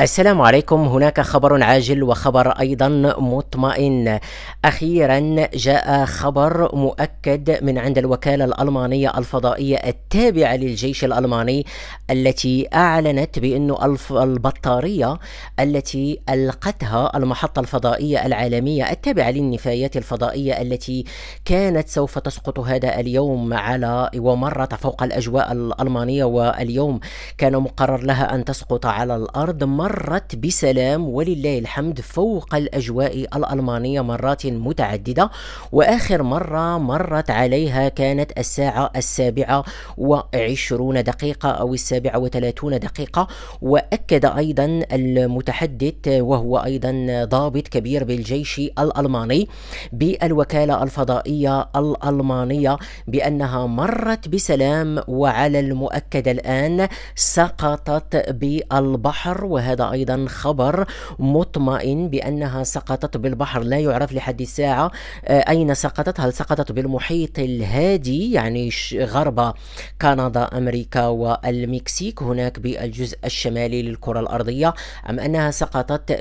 السلام عليكم هناك خبر عاجل وخبر ايضا مطمئن اخيرا جاء خبر مؤكد من عند الوكاله الالمانيه الفضائيه التابعه للجيش الالماني التي اعلنت بانه البطاريه التي القتها المحطه الفضائيه العالميه التابعه للنفايات الفضائيه التي كانت سوف تسقط هذا اليوم على ومرت فوق الاجواء الالمانيه واليوم كان مقرر لها ان تسقط على الارض مرت بسلام ولله الحمد فوق الأجواء الألمانية مرات متعددة وآخر مرة مرت عليها كانت الساعة السابعة وعشرون دقيقة أو السابعة وثلاثون دقيقة وأكد أيضا المتحدث وهو أيضا ضابط كبير بالجيش الألماني بالوكالة الفضائية الألمانية بأنها مرت بسلام وعلى المؤكد الآن سقطت بالبحر وهذا هذا أيضا خبر مطمئن بأنها سقطت بالبحر لا يعرف لحد الساعة آه، أين سقطت هل سقطت بالمحيط الهادي يعني غرب كندا أمريكا والمكسيك هناك بالجزء الشمالي للكرة الأرضية أم أنها سقطت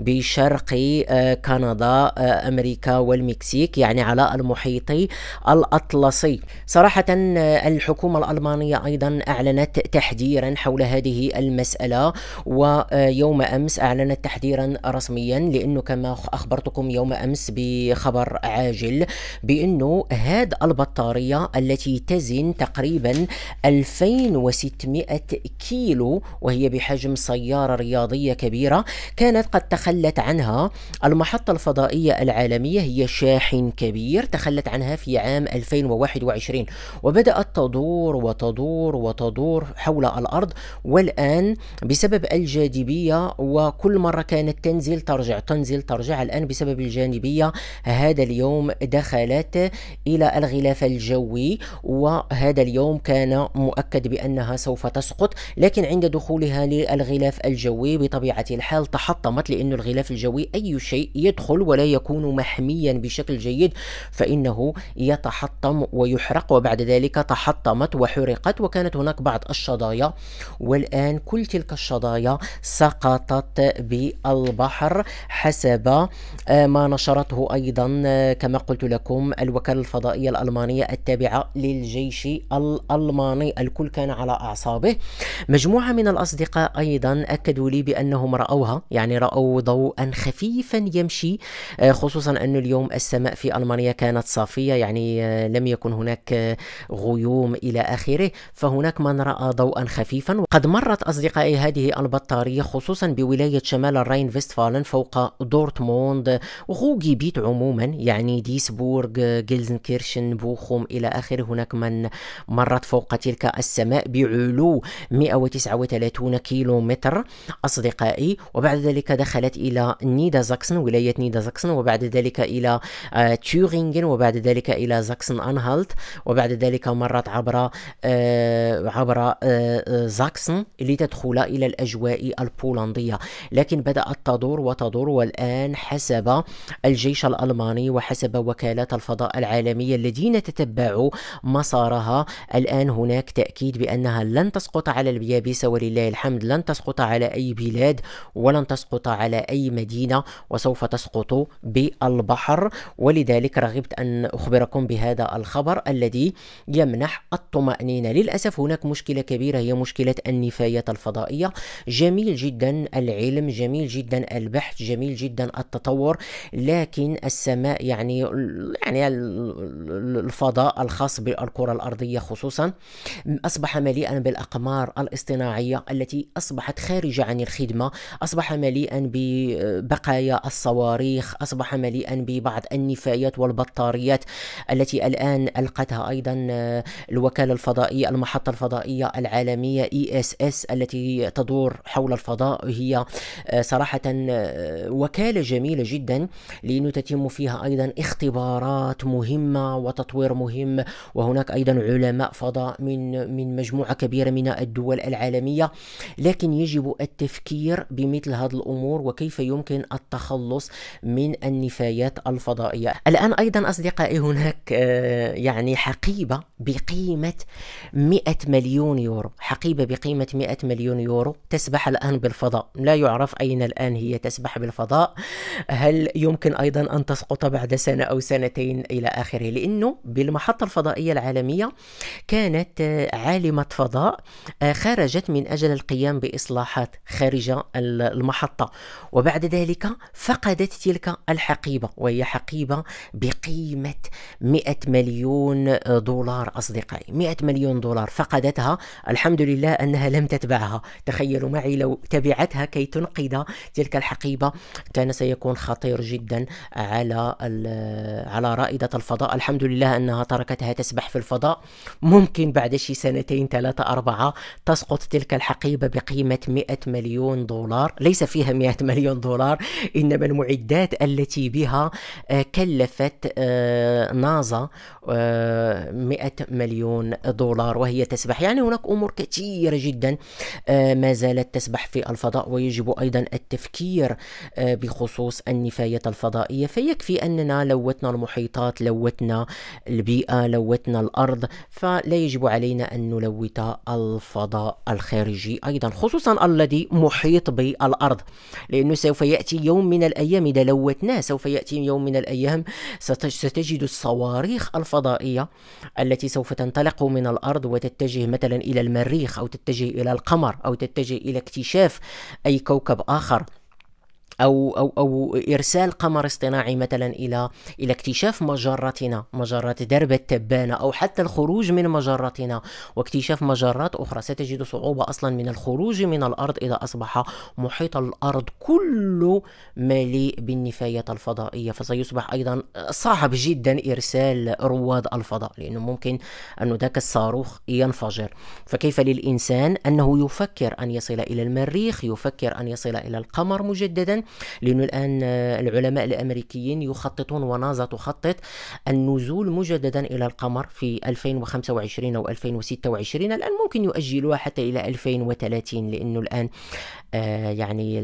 بشرق آه، كندا آه، أمريكا والمكسيك يعني على المحيط الأطلسي صراحة الحكومة الألمانية أيضا أعلنت تحذيرا حول هذه المسألة ويوم أمس أعلنت تحذيرا رسميا لأنه كما أخبرتكم يوم أمس بخبر عاجل بأنه هاد البطارية التي تزن تقريبا 2600 كيلو وهي بحجم سيارة رياضية كبيرة كانت قد تخلت عنها المحطة الفضائية العالمية هي شاحن كبير تخلت عنها في عام 2021 وبدأت تدور وتدور وتدور حول الأرض والآن بسبب بسبب الجاذبية وكل مرة كانت تنزل ترجع تنزل ترجع الآن بسبب الجاذبية هذا اليوم دخلت إلى الغلاف الجوي وهذا اليوم كان مؤكد بأنها سوف تسقط لكن عند دخولها للغلاف الجوي بطبيعة الحال تحطمت لأن الغلاف الجوي أي شيء يدخل ولا يكون محميا بشكل جيد فإنه يتحطم ويحرق وبعد ذلك تحطمت وحرقت وكانت هناك بعض الشظايا والآن كل تلك الشظايا خطايا سقطت بالبحر حسب آه، ما نشرته أيضا آه، كما قلت لكم الوكالة الفضائية الألمانية التابعة للجيش الألماني الكل كان على أعصابه مجموعة من الأصدقاء أيضا أكدوا لي بأنهم رأوها يعني رأوا ضوءا خفيفا يمشي آه، خصوصا أن اليوم السماء في ألمانيا كانت صافية يعني لم يكن هناك غيوم إلى آخره فهناك من رأى ضوءا خفيفا وقد مرت أصدقائي هذه البطارية خصوصا بولاية شمال الراين فيستفالن فوق دورتموند وغوغي بيت عموما يعني ديسبورغ جيلزنكيرشن بوخوم إلى آخره هناك من مرت فوق تلك السماء بعلو 139 كيلو متر أصدقائي وبعد ذلك دخلت إلى زاكسن ولاية زاكسن وبعد ذلك إلى آه، تيورينغن وبعد ذلك إلى زاكسن أنهالت وبعد ذلك مرت عبر آه، عبر آه، زاكسن لتدخل إلى الأجواء البولندية لكن بدأت تدور وتدور والآن حسب الجيش الألماني وحسب وكالات الفضاء العالمية الذين تتبعوا مسارها الآن هناك تأكيد بأنها لن تسقط على اليابسة ولله الحمد لن تسقط على أي بلاد ولن تسقط على أي مدينة وسوف تسقط بالبحر ولذلك رغبت أن أخبركم بهذا الخبر الذي يمنح الطمأنينة للأسف هناك مشكلة كبيرة هي مشكلة النفايات الفضائية جميل جدا العلم جميل جدا البحث جميل جدا التطور لكن السماء يعني يعني الفضاء الخاص بالكرة الأرضية خصوصا أصبح مليئا بالأقمار الاصطناعية التي أصبحت خارجة عن الخدمة أصبح مليئا ببقايا الصواريخ أصبح مليئا ببعض النفايات والبطاريات التي الآن ألقتها أيضا الوكالة الفضائية المحطة الفضائية العالمية ESS التي تدور الدور حول الفضاء هي آه، صراحة آه، وكالة جميلة جدا لأنه تتم فيها أيضا اختبارات مهمة وتطوير مهم وهناك أيضا علماء فضاء من من مجموعة كبيرة من الدول العالمية لكن يجب التفكير بمثل هذه الأمور وكيف يمكن التخلص من النفايات الفضائية الآن أيضا أصدقائي هناك آه، يعني حقيبة بقيمة 100 مليون يورو حقيبة بقيمة 100 مليون يورو تسبح الآن بالفضاء لا يعرف أين الآن هي تسبح بالفضاء هل يمكن أيضا أن تسقط بعد سنة أو سنتين إلى آخره لأنه بالمحطة الفضائية العالمية كانت عالمة فضاء آه، خرجت من أجل القيام بإصلاحات خارج المحطة وبعد ذلك فقدت تلك الحقيبة وهي حقيبة بقيمة 100 مليون دولار أصدقائي 100 مليون دولار فقدتها الحمد لله أنها لم تتبعها تخيلوا معي لو تبعتها كي تنقذ تلك الحقيبة كان سيكون خطير جدا على على رائدة الفضاء الحمد لله أنها تركتها تسبح في الفضاء ممكن بعد شي سنتين ثلاثة أربعة تسقط تلك الحقيبة بقيمة 100 مليون دولار ليس فيها 100 مليون دولار إنما المعدات التي بها آه، كلفت آه، نازا 100 آه، مليون دولار وهي تسبح يعني هناك أمور كثيرة جدا ما زال زالت تسبح في الفضاء ويجب أيضا التفكير آه، بخصوص النفايات الفضائية فيكفي أننا لوتنا المحيطات لوتنا البيئة لوتنا الأرض فلا يجب علينا أن نلوت الفضاء الخارجي أيضا خصوصا الذي محيط بالأرض لأنه سوف يأتي يوم من الأيام إذا لوتناه سوف يأتي يوم من الأيام ستجد الصواريخ الفضائية التي سوف تنطلق من الأرض وتتجه مثلا إلى المريخ أو تتجه إلى القمر أو تتجه إلى اكتشاف أي كوكب آخر او او او ارسال قمر اصطناعي مثلا الى الى اكتشاف مجرتنا مجره درب التبانه او حتى الخروج من مجرتنا واكتشاف مجرات اخرى ستجد صعوبه اصلا من الخروج من الارض اذا اصبح محيط الارض كله مليء بالنفايات الفضائيه فسيصبح ايضا صعب جدا ارسال رواد الفضاء لانه ممكن ان ذاك الصاروخ ينفجر فكيف للانسان انه يفكر ان يصل الى المريخ يفكر ان يصل الى القمر مجددا لأنه الآن العلماء الأمريكيين يخططون وناسا تخطط النزول مجددا إلى القمر في 2025 أو 2026 الآن ممكن يؤجلوها حتى إلى 2030 لأنه الآن آه، يعني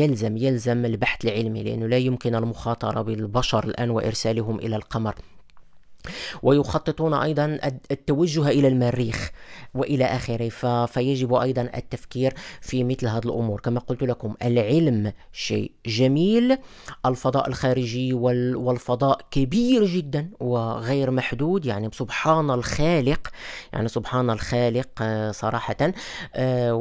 يلزم يلزم البحث العلمي لأنه لا يمكن المخاطرة بالبشر الآن وإرسالهم إلى القمر ويخططون أيضا التوجه إلى المريخ وإلى آخره فيجب أيضا التفكير في مثل هذه الأمور كما قلت لكم العلم شيء جميل الفضاء الخارجي والفضاء كبير جدا وغير محدود يعني سبحان الخالق يعني سبحان الخالق آه، صراحة آه،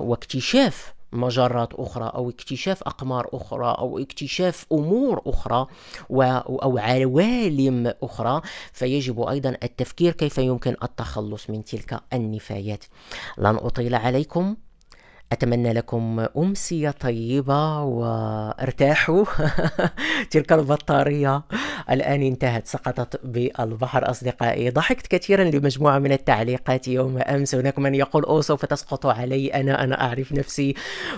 واكتشاف مجرات أخرى أو اكتشاف أقمار أخرى أو اكتشاف أمور أخرى أو عوالم أخرى فيجب أيضا التفكير كيف يمكن التخلص من تلك النفايات لن أطيل عليكم أتمنى لكم أمسية طيبة وارتاحوا تلك البطارية الآن انتهت سقطت بالبحر أصدقائي ضحكت كثيرا لمجموعة من التعليقات يوم أمس هناك من يقول أوه سوف تسقط علي أنا أنا أعرف نفسي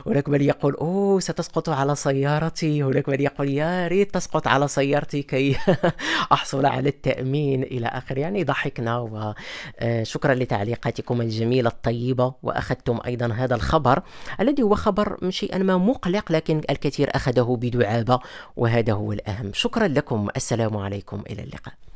هناك من يقول أوه ستسقط على سيارتي هناك من يقول يا ريت تسقط على سيارتي كي أحصل على التأمين إلى آخره يعني ضحكنا وشكرا آه، لتعليقاتكم الجميلة الطيبة وأخذتم أيضا هذا الخبر الخبر الذي هو خبر شيئا ما مقلق لكن الكثير أخذه بدعابة وهذا هو الأهم شكرا لكم السلام عليكم إلى اللقاء